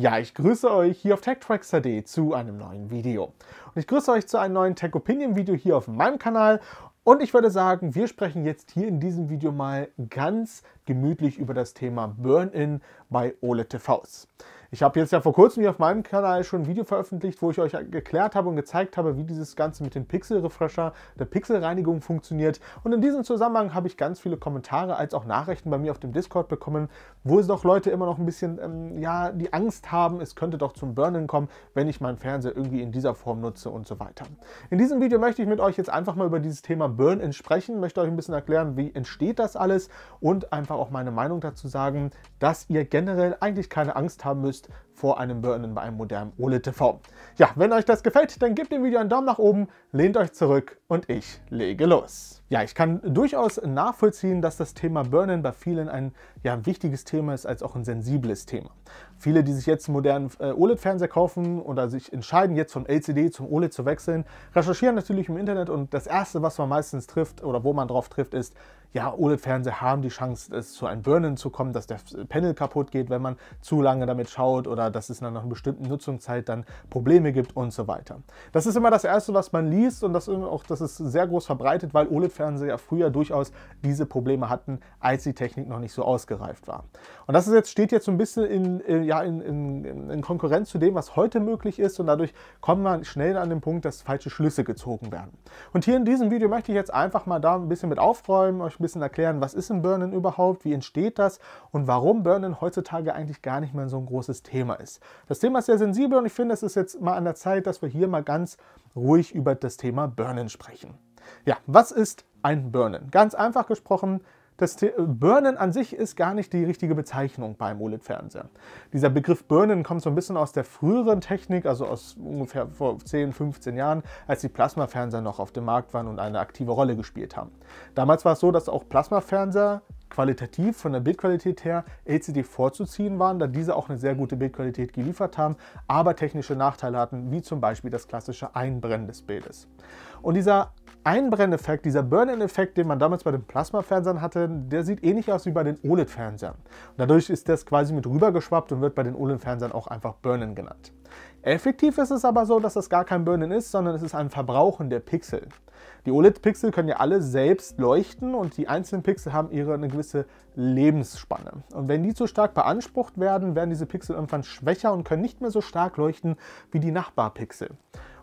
Ja, ich grüße euch hier auf TechTracks.de zu einem neuen Video. Und ich grüße euch zu einem neuen Tech Opinion Video hier auf meinem Kanal. Und ich würde sagen, wir sprechen jetzt hier in diesem Video mal ganz gemütlich über das Thema Burn-In bei OLED TVs. Ich habe jetzt ja vor kurzem hier auf meinem Kanal schon ein Video veröffentlicht, wo ich euch geklärt habe und gezeigt habe, wie dieses Ganze mit dem Pixel-Refresher, der Pixelreinigung funktioniert. Und in diesem Zusammenhang habe ich ganz viele Kommentare als auch Nachrichten bei mir auf dem Discord bekommen, wo es doch Leute immer noch ein bisschen, ähm, ja, die Angst haben, es könnte doch zum Burnen kommen, wenn ich meinen Fernseher irgendwie in dieser Form nutze und so weiter. In diesem Video möchte ich mit euch jetzt einfach mal über dieses Thema Burn-In sprechen, möchte euch ein bisschen erklären, wie entsteht das alles und einfach auch meine Meinung dazu sagen, dass ihr generell eigentlich keine Angst haben müsst, just vor einem Burn-In bei einem modernen OLED-TV. Ja, wenn euch das gefällt, dann gebt dem Video einen Daumen nach oben, lehnt euch zurück und ich lege los. Ja, ich kann durchaus nachvollziehen, dass das Thema Burn-In bei vielen ein ja, wichtiges Thema ist, als auch ein sensibles Thema. Viele, die sich jetzt einen modernen äh, OLED-Fernseher kaufen oder sich entscheiden, jetzt vom LCD zum OLED zu wechseln, recherchieren natürlich im Internet und das Erste, was man meistens trifft oder wo man drauf trifft, ist, ja, OLED-Fernseher haben die Chance, es zu einem Burn-In zu kommen, dass der Panel kaputt geht, wenn man zu lange damit schaut oder dass es nach einer bestimmten Nutzungszeit dann Probleme gibt und so weiter. Das ist immer das Erste, was man liest und das, ist, auch, das ist sehr groß verbreitet, weil OLED-Fernseher früher durchaus diese Probleme hatten, als die Technik noch nicht so ausgereift war. Und das ist jetzt, steht jetzt so ein bisschen in, in ja, in, in, in Konkurrenz zu dem, was heute möglich ist und dadurch kommt man schnell an den Punkt, dass falsche Schlüsse gezogen werden. Und hier in diesem Video möchte ich jetzt einfach mal da ein bisschen mit aufräumen, euch ein bisschen erklären, was ist ein Burn-In überhaupt, wie entsteht das und warum Burn-In heutzutage eigentlich gar nicht mehr so ein großes Thema ist. Das Thema ist sehr sensibel und ich finde, es ist jetzt mal an der Zeit, dass wir hier mal ganz ruhig über das Thema Burnen sprechen. Ja, was ist ein Burnen? Ganz einfach gesprochen, das The Burnen an sich ist gar nicht die richtige Bezeichnung beim OLED-Fernseher. Dieser Begriff Burnen kommt so ein bisschen aus der früheren Technik, also aus ungefähr vor 10, 15 Jahren, als die Plasmafernseher noch auf dem Markt waren und eine aktive Rolle gespielt haben. Damals war es so, dass auch Plasmafernseher qualitativ von der Bildqualität her LCD vorzuziehen waren, da diese auch eine sehr gute Bildqualität geliefert haben, aber technische Nachteile hatten, wie zum Beispiel das klassische Einbrennen des Bildes. Und dieser Einbrenneffekt, dieser Burn-In-Effekt, den man damals bei den Plasma-Fernsehern hatte, der sieht ähnlich aus wie bei den OLED-Fernsehern. Dadurch ist das quasi mit rübergeschwappt und wird bei den OLED-Fernsehern auch einfach Burn-In genannt. Effektiv ist es aber so, dass das gar kein Burn-In ist, sondern es ist ein Verbrauchen der Pixel. Die OLED-Pixel können ja alle selbst leuchten und die einzelnen Pixel haben ihre eine gewisse Lebensspanne. Und wenn die zu stark beansprucht werden, werden diese Pixel irgendwann schwächer und können nicht mehr so stark leuchten wie die Nachbarpixel.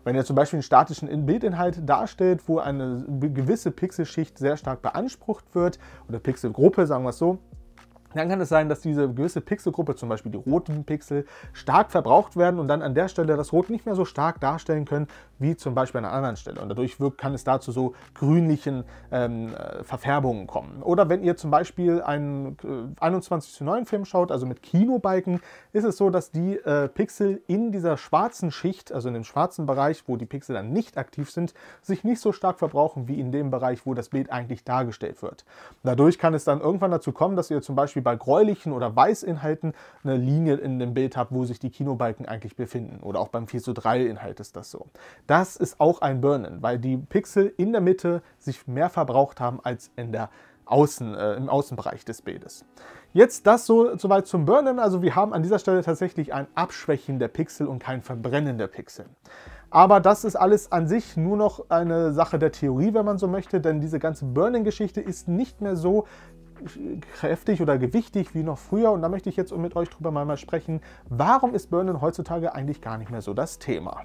Wenn ihr zum Beispiel einen statischen Bildinhalt darstellt, wo eine gewisse Pixelschicht sehr stark beansprucht wird, oder Pixelgruppe, sagen wir es so, dann kann es sein, dass diese gewisse Pixelgruppe, zum Beispiel die roten Pixel, stark verbraucht werden und dann an der Stelle das Rot nicht mehr so stark darstellen können, wie zum Beispiel an einer anderen Stelle. Und dadurch kann es da zu so grünlichen ähm, äh, Verfärbungen kommen. Oder wenn ihr zum Beispiel einen äh, 21 zu 9 Film schaut, also mit Kinobalken, ist es so, dass die äh, Pixel in dieser schwarzen Schicht, also in dem schwarzen Bereich, wo die Pixel dann nicht aktiv sind, sich nicht so stark verbrauchen wie in dem Bereich, wo das Bild eigentlich dargestellt wird. Dadurch kann es dann irgendwann dazu kommen, dass ihr zum Beispiel Beispiel bei gräulichen oder Weißinhalten eine Linie in dem Bild habe, wo sich die Kinobalken eigentlich befinden. Oder auch beim 4 zu 3 Inhalt ist das so. Das ist auch ein Burn-In, weil die Pixel in der Mitte sich mehr verbraucht haben als in der Außen, äh, im Außenbereich des Bildes. Jetzt das so soweit zum Burnen. Also wir haben an dieser Stelle tatsächlich ein Abschwächen der Pixel und kein Verbrennen der Pixel. Aber das ist alles an sich nur noch eine Sache der Theorie, wenn man so möchte, denn diese ganze Burning-Geschichte ist nicht mehr so kräftig oder gewichtig wie noch früher. Und da möchte ich jetzt mit euch drüber mal, sprechen, warum ist Burnen heutzutage eigentlich gar nicht mehr so das Thema?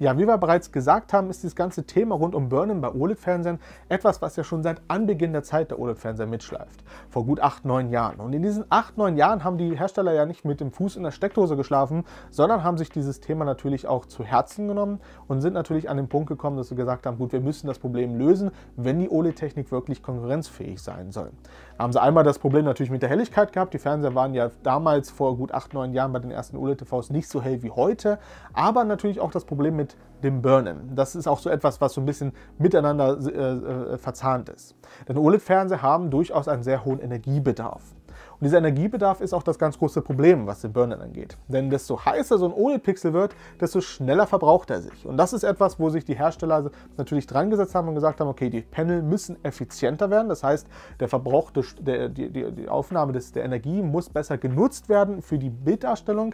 Ja, wie wir bereits gesagt haben, ist dieses ganze Thema rund um Burn-In bei OLED-Fernsehern etwas, was ja schon seit Anbeginn der Zeit der OLED-Fernseher mitschleift. Vor gut 8, 9 Jahren. Und in diesen 8, 9 Jahren haben die Hersteller ja nicht mit dem Fuß in der Steckdose geschlafen, sondern haben sich dieses Thema natürlich auch zu Herzen genommen und sind natürlich an den Punkt gekommen, dass sie gesagt haben, gut, wir müssen das Problem lösen, wenn die OLED-Technik wirklich konkurrenzfähig sein soll. Da haben sie einmal das Problem natürlich mit der Helligkeit gehabt. Die Fernseher waren ja damals vor gut 8, 9 Jahren bei den ersten OLED-TVs nicht so hell wie heute, aber natürlich auch das Problem mit mit dem Burn-In. Das ist auch so etwas, was so ein bisschen miteinander äh, äh, verzahnt ist. Denn OLED-Fernseher haben durchaus einen sehr hohen Energiebedarf. Und dieser Energiebedarf ist auch das ganz große Problem, was den Burn-In angeht. Denn desto heißer so ein OLED-Pixel wird, desto schneller verbraucht er sich. Und das ist etwas, wo sich die Hersteller natürlich dran gesetzt haben und gesagt haben, okay, die Panel müssen effizienter werden. Das heißt, der Verbrauch, des, der, die, die, Aufnahme des, der Energie muss besser genutzt werden für die Bilddarstellung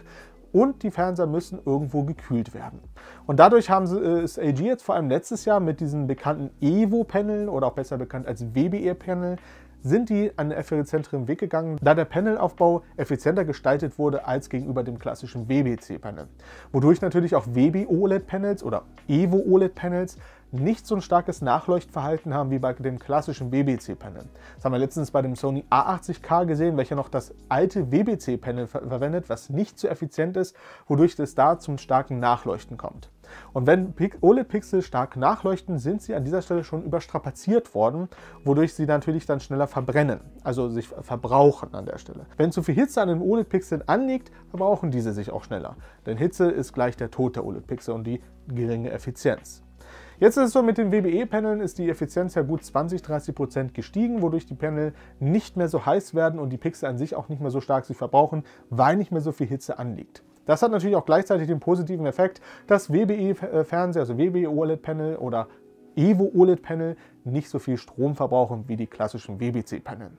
und die Fernseher müssen irgendwo gekühlt werden. Und dadurch haben sie, es äh, ist LG jetzt vor allem letztes Jahr mit diesen bekannten Evo-Panel oder auch besser bekannt als WBE-Panel sind die einen effizienteren Weg gegangen, da der Panelaufbau effizienter gestaltet wurde als gegenüber dem klassischen WBC-Panel. Wodurch natürlich auch WB-OLED-Panels oder EVO-OLED-Panels nicht so ein starkes Nachleuchtverhalten haben wie bei dem klassischen WBC-Panel. Das haben wir letztens bei dem Sony A80K gesehen, welcher noch das alte WBC-Panel ver verwendet, was nicht so effizient ist, wodurch es da zum starken Nachleuchten kommt. Und wenn OLED-Pixel stark nachleuchten, sind sie an dieser Stelle schon überstrapaziert worden, wodurch sie natürlich dann schneller verbrennen, also sich verbrauchen an der Stelle. Wenn zu viel Hitze an den oled pixeln anliegt, verbrauchen diese sich auch schneller, denn Hitze ist gleich der Tod der OLED-Pixel und die geringe Effizienz. Jetzt ist es so, mit den WBE-Paneln ist die Effizienz ja gut 20-30% gestiegen, wodurch die Panel nicht mehr so heiß werden und die Pixel an sich auch nicht mehr so stark sich verbrauchen, weil nicht mehr so viel Hitze anliegt. Das hat natürlich auch gleichzeitig den positiven Effekt, dass WBE-Fernseher, also WBE OLED-Panel oder Evo OLED-Panel nicht so viel Strom verbrauchen wie die klassischen WBC-Panel.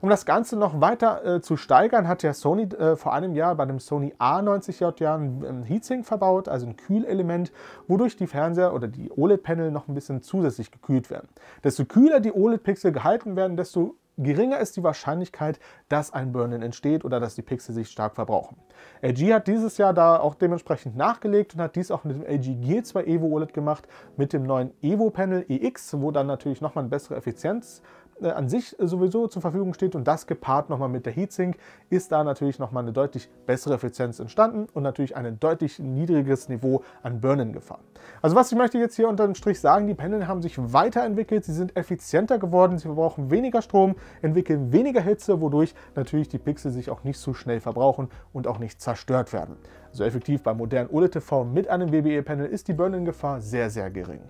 Um das Ganze noch weiter äh, zu steigern, hat der Sony äh, vor einem Jahr bei dem Sony A90J ja ein Heatsink verbaut, also ein Kühlelement, wodurch die Fernseher oder die OLED-Panel noch ein bisschen zusätzlich gekühlt werden. Desto kühler die OLED-Pixel gehalten werden, desto geringer ist die Wahrscheinlichkeit, dass ein Burn-In entsteht oder dass die Pixel sich stark verbrauchen. LG hat dieses Jahr da auch dementsprechend nachgelegt und hat dies auch mit dem LG g 2 Evo OLED gemacht, mit dem neuen Evo Panel EX, wo dann natürlich nochmal eine bessere Effizienz äh, an sich sowieso zur Verfügung steht und das gepaart nochmal mit der Heatsink ist da natürlich nochmal eine deutlich bessere Effizienz entstanden und natürlich ein deutlich niedrigeres Niveau an Burn-In gefahr Also was ich möchte jetzt hier unter dem Strich sagen, die Panel haben sich weiterentwickelt, sie sind effizienter geworden, sie verbrauchen weniger Strom, entwickeln weniger Hitze, wodurch natürlich die Pixel sich auch nicht so schnell verbrauchen und auch nicht zerstört werden. also effektiv beim modernen OLED-TV mit einem WBE-Panel ist die Burn-In-Gefahr sehr, sehr gering.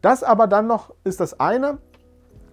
Das aber dann noch ist das eine,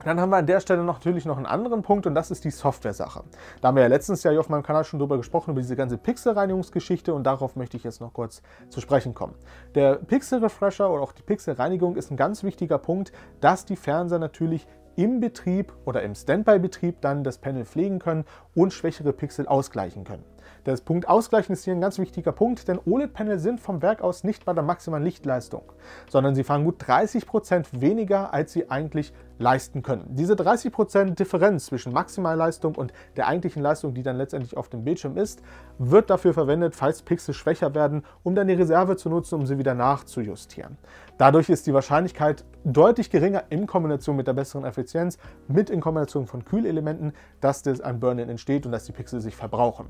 dann haben wir an der Stelle noch, natürlich noch einen anderen Punkt und das ist die Software-Sache. Da haben wir ja letztens ja hier auf meinem Kanal schon drüber gesprochen, über diese ganze Pixelreinigungsgeschichte und darauf möchte ich jetzt noch kurz zu sprechen kommen. Der Pixel-Refresher oder auch die Pixelreinigung ist ein ganz wichtiger Punkt, dass die Fernseher natürlich im Betrieb oder im Standby-Betrieb dann das Panel pflegen können und schwächere Pixel ausgleichen können. Das Punkt Ausgleichen ist hier ein ganz wichtiger Punkt, denn OLED-Panel sind vom Werk aus nicht bei der maximalen Lichtleistung, sondern sie fahren gut 30% weniger, als sie eigentlich leisten können. Diese 30% Differenz zwischen Maximalleistung und der eigentlichen Leistung, die dann letztendlich auf dem Bildschirm ist, wird dafür verwendet, falls Pixel schwächer werden, um dann die Reserve zu nutzen, um sie wieder nachzujustieren. Dadurch ist die Wahrscheinlichkeit deutlich geringer in Kombination mit der besseren Effizienz, mit in Kombination von Kühlelementen, dass das ein Burn-In entsteht und dass die Pixel sich verbrauchen.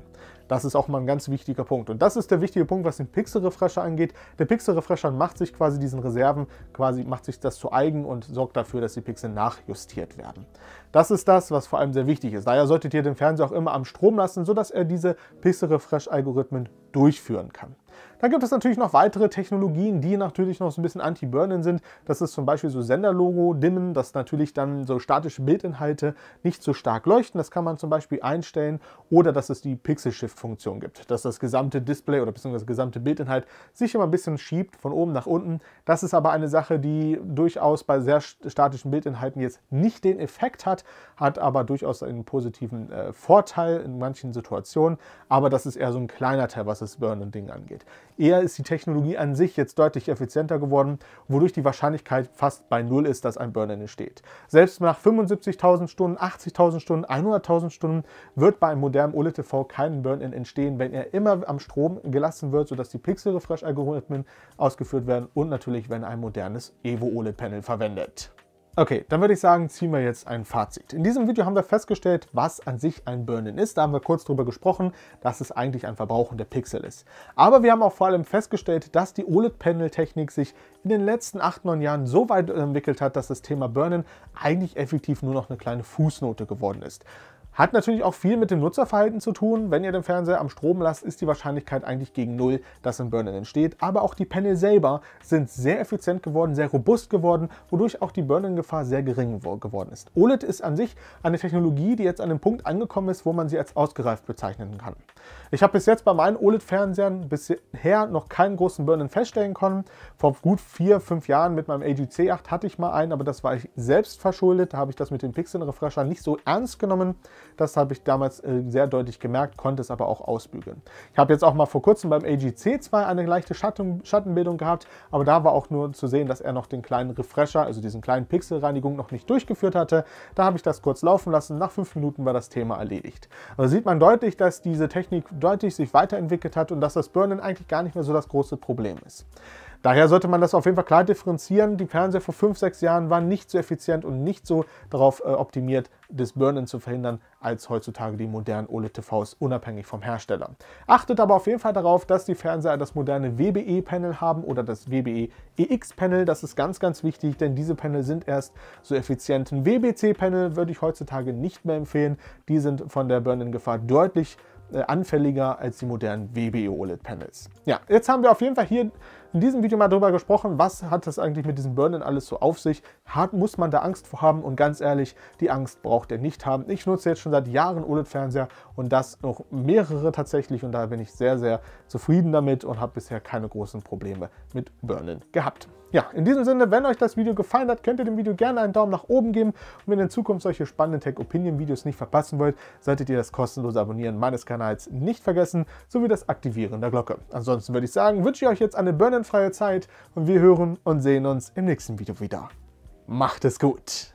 Das ist auch mal ein ganz wichtiger Punkt. Und das ist der wichtige Punkt, was den Pixel-Refresher angeht. Der Pixel-Refresher macht sich quasi diesen Reserven, quasi macht sich das zu eigen und sorgt dafür, dass die Pixel nachjustiert werden. Das ist das, was vor allem sehr wichtig ist. Daher solltet ihr den Fernseher auch immer am Strom lassen, sodass er diese Pixel-Refresh-Algorithmen durchführen kann. Dann gibt es natürlich noch weitere Technologien, die natürlich noch so ein bisschen anti burn sind. Das ist zum Beispiel so Senderlogo-Dimmen, dass natürlich dann so statische Bildinhalte nicht so stark leuchten. Das kann man zum Beispiel einstellen. Oder dass es die Pixel-Shift-Funktion gibt, dass das gesamte Display oder beziehungsweise das gesamte Bildinhalt sich immer ein bisschen schiebt von oben nach unten. Das ist aber eine Sache, die durchaus bei sehr statischen Bildinhalten jetzt nicht den Effekt hat, hat aber durchaus einen positiven äh, Vorteil in manchen Situationen. Aber das ist eher so ein kleiner Teil, was es das Burn-Ding angeht. Eher ist die Technologie an sich jetzt deutlich effizienter geworden, wodurch die Wahrscheinlichkeit fast bei Null ist, dass ein Burn-In entsteht. Selbst nach 75.000 Stunden, 80.000 Stunden, 100.000 Stunden wird bei einem modernen OLED-TV kein Burn-In entstehen, wenn er immer am Strom gelassen wird, sodass die Pixel-Refresh-Algorithmen ausgeführt werden und natürlich, wenn ein modernes Evo OLED-Panel verwendet. Okay, dann würde ich sagen, ziehen wir jetzt ein Fazit. In diesem Video haben wir festgestellt, was an sich ein Burn-In ist. Da haben wir kurz drüber gesprochen, dass es eigentlich ein verbrauchender Pixel ist. Aber wir haben auch vor allem festgestellt, dass die OLED-Panel-Technik sich in den letzten 8, 9 Jahren so weit entwickelt hat, dass das Thema Burn-In eigentlich effektiv nur noch eine kleine Fußnote geworden ist. Hat natürlich auch viel mit dem Nutzerverhalten zu tun. Wenn ihr den Fernseher am Strom lasst, ist die Wahrscheinlichkeit eigentlich gegen null, dass ein Burn-In entsteht. Aber auch die Panel selber sind sehr effizient geworden, sehr robust geworden, wodurch auch die Burn-In-Gefahr sehr gering geworden ist. OLED ist an sich eine Technologie, die jetzt an dem Punkt angekommen ist, wo man sie als ausgereift bezeichnen kann. Ich habe bis jetzt bei meinen OLED-Fernsehern bisher noch keinen großen Burn-In feststellen können. Vor gut vier, fünf Jahren mit meinem AGC 8 hatte ich mal einen, aber das war ich selbst verschuldet. Da habe ich das mit den Pixel-Refreshern nicht so ernst genommen. Das habe ich damals äh, sehr deutlich gemerkt, konnte es aber auch ausbügeln. Ich habe jetzt auch mal vor kurzem beim AGC2 eine leichte Schatten, Schattenbildung gehabt, aber da war auch nur zu sehen, dass er noch den kleinen Refresher, also diesen kleinen Pixelreinigung noch nicht durchgeführt hatte. Da habe ich das kurz laufen lassen. Nach fünf Minuten war das Thema erledigt. Also sieht man deutlich, dass diese Technik deutlich sich weiterentwickelt hat und dass das Burnen eigentlich gar nicht mehr so das große Problem ist. Daher sollte man das auf jeden Fall klar differenzieren. Die Fernseher vor 5, 6 Jahren waren nicht so effizient und nicht so darauf äh, optimiert, das Burn-In zu verhindern, als heutzutage die modernen OLED-TVs, unabhängig vom Hersteller. Achtet aber auf jeden Fall darauf, dass die Fernseher das moderne WBE-Panel haben oder das WBE-EX-Panel. Das ist ganz, ganz wichtig, denn diese Panel sind erst so effizient. Ein WBC-Panel würde ich heutzutage nicht mehr empfehlen. Die sind von der Burn-In-Gefahr deutlich äh, anfälliger als die modernen wbo e OLED-Panels. Ja, jetzt haben wir auf jeden Fall hier in diesem Video mal drüber gesprochen, was hat das eigentlich mit diesem Burn-In alles so auf sich? Hat, muss man da Angst vor haben? Und ganz ehrlich, die Angst braucht ihr nicht haben. Ich nutze jetzt schon seit Jahren OLED-Fernseher und das noch mehrere tatsächlich und da bin ich sehr, sehr zufrieden damit und habe bisher keine großen Probleme mit Burn-In gehabt. Ja, in diesem Sinne, wenn euch das Video gefallen hat, könnt ihr dem Video gerne einen Daumen nach oben geben. Und wenn ihr in Zukunft solche spannenden Tech-Opinion-Videos nicht verpassen wollt, solltet ihr das kostenlose Abonnieren meines Kanals Nights nicht vergessen, sowie das Aktivieren der Glocke. Ansonsten würde ich sagen, wünsche ich euch jetzt eine burnenfreie Zeit und wir hören und sehen uns im nächsten Video wieder. Macht es gut!